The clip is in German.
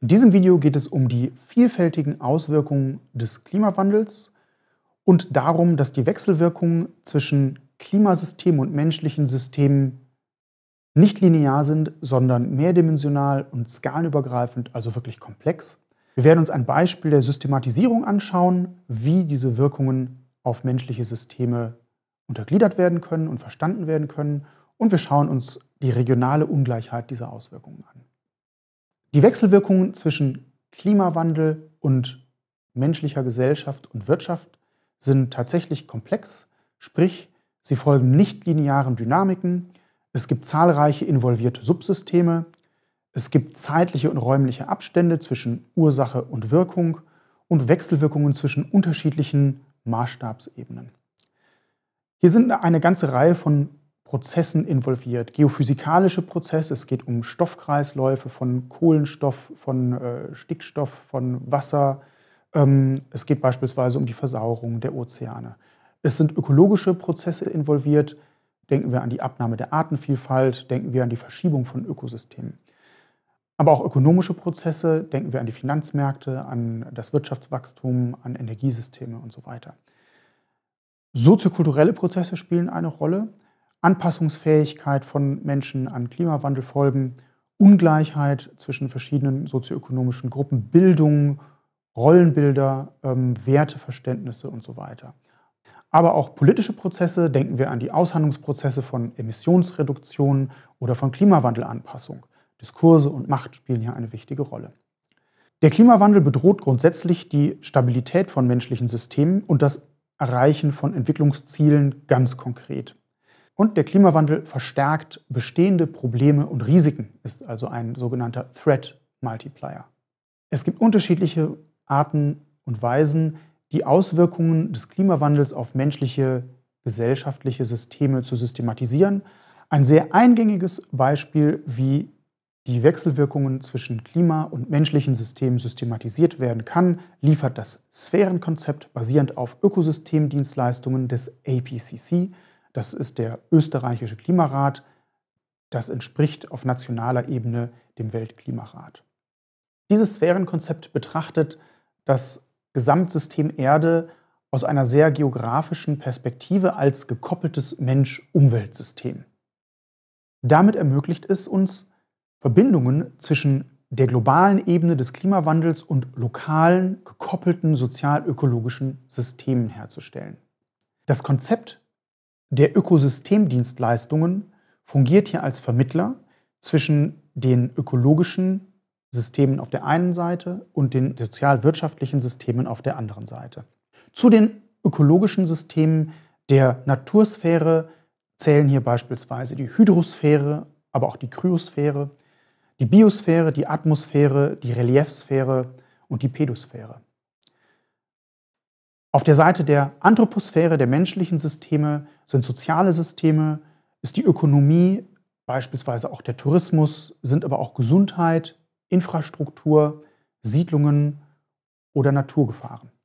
In diesem Video geht es um die vielfältigen Auswirkungen des Klimawandels und darum, dass die Wechselwirkungen zwischen Klimasystemen und menschlichen Systemen nicht linear sind, sondern mehrdimensional und skalenübergreifend, also wirklich komplex. Wir werden uns ein Beispiel der Systematisierung anschauen, wie diese Wirkungen auf menschliche Systeme untergliedert werden können und verstanden werden können. Und wir schauen uns die regionale Ungleichheit dieser Auswirkungen an. Die Wechselwirkungen zwischen Klimawandel und menschlicher Gesellschaft und Wirtschaft sind tatsächlich komplex, sprich sie folgen nichtlinearen Dynamiken, es gibt zahlreiche involvierte Subsysteme, es gibt zeitliche und räumliche Abstände zwischen Ursache und Wirkung und Wechselwirkungen zwischen unterschiedlichen Maßstabsebenen. Hier sind eine ganze Reihe von Prozessen involviert. Geophysikalische Prozesse, es geht um Stoffkreisläufe von Kohlenstoff, von äh, Stickstoff, von Wasser. Ähm, es geht beispielsweise um die Versauerung der Ozeane. Es sind ökologische Prozesse involviert. Denken wir an die Abnahme der Artenvielfalt, denken wir an die Verschiebung von Ökosystemen. Aber auch ökonomische Prozesse, denken wir an die Finanzmärkte, an das Wirtschaftswachstum, an Energiesysteme und so weiter. Soziokulturelle Prozesse spielen eine Rolle. Anpassungsfähigkeit von Menschen an Klimawandelfolgen, Ungleichheit zwischen verschiedenen sozioökonomischen Gruppen, Bildung, Rollenbilder, ähm, Werteverständnisse und so weiter. Aber auch politische Prozesse, denken wir an die Aushandlungsprozesse von Emissionsreduktionen oder von Klimawandelanpassung. Diskurse und Macht spielen hier eine wichtige Rolle. Der Klimawandel bedroht grundsätzlich die Stabilität von menschlichen Systemen und das Erreichen von Entwicklungszielen ganz konkret. Und der Klimawandel verstärkt bestehende Probleme und Risiken, ist also ein sogenannter Threat Multiplier. Es gibt unterschiedliche Arten und Weisen, die Auswirkungen des Klimawandels auf menschliche gesellschaftliche Systeme zu systematisieren. Ein sehr eingängiges Beispiel, wie die Wechselwirkungen zwischen Klima und menschlichen Systemen systematisiert werden kann, liefert das Sphärenkonzept basierend auf Ökosystemdienstleistungen des APCC, das ist der österreichische Klimarat. Das entspricht auf nationaler Ebene dem Weltklimarat. Dieses Sphärenkonzept betrachtet das Gesamtsystem Erde aus einer sehr geografischen Perspektive als gekoppeltes mensch umweltsystem Damit ermöglicht es uns, Verbindungen zwischen der globalen Ebene des Klimawandels und lokalen, gekoppelten sozial-ökologischen Systemen herzustellen. Das Konzept der Ökosystemdienstleistungen fungiert hier als Vermittler zwischen den ökologischen Systemen auf der einen Seite und den sozialwirtschaftlichen Systemen auf der anderen Seite. Zu den ökologischen Systemen der Natursphäre zählen hier beispielsweise die Hydrosphäre, aber auch die Kryosphäre, die Biosphäre, die Atmosphäre, die Reliefsphäre und die Pedosphäre. Auf der Seite der Anthroposphäre der menschlichen Systeme sind soziale Systeme, ist die Ökonomie, beispielsweise auch der Tourismus, sind aber auch Gesundheit, Infrastruktur, Siedlungen oder Naturgefahren.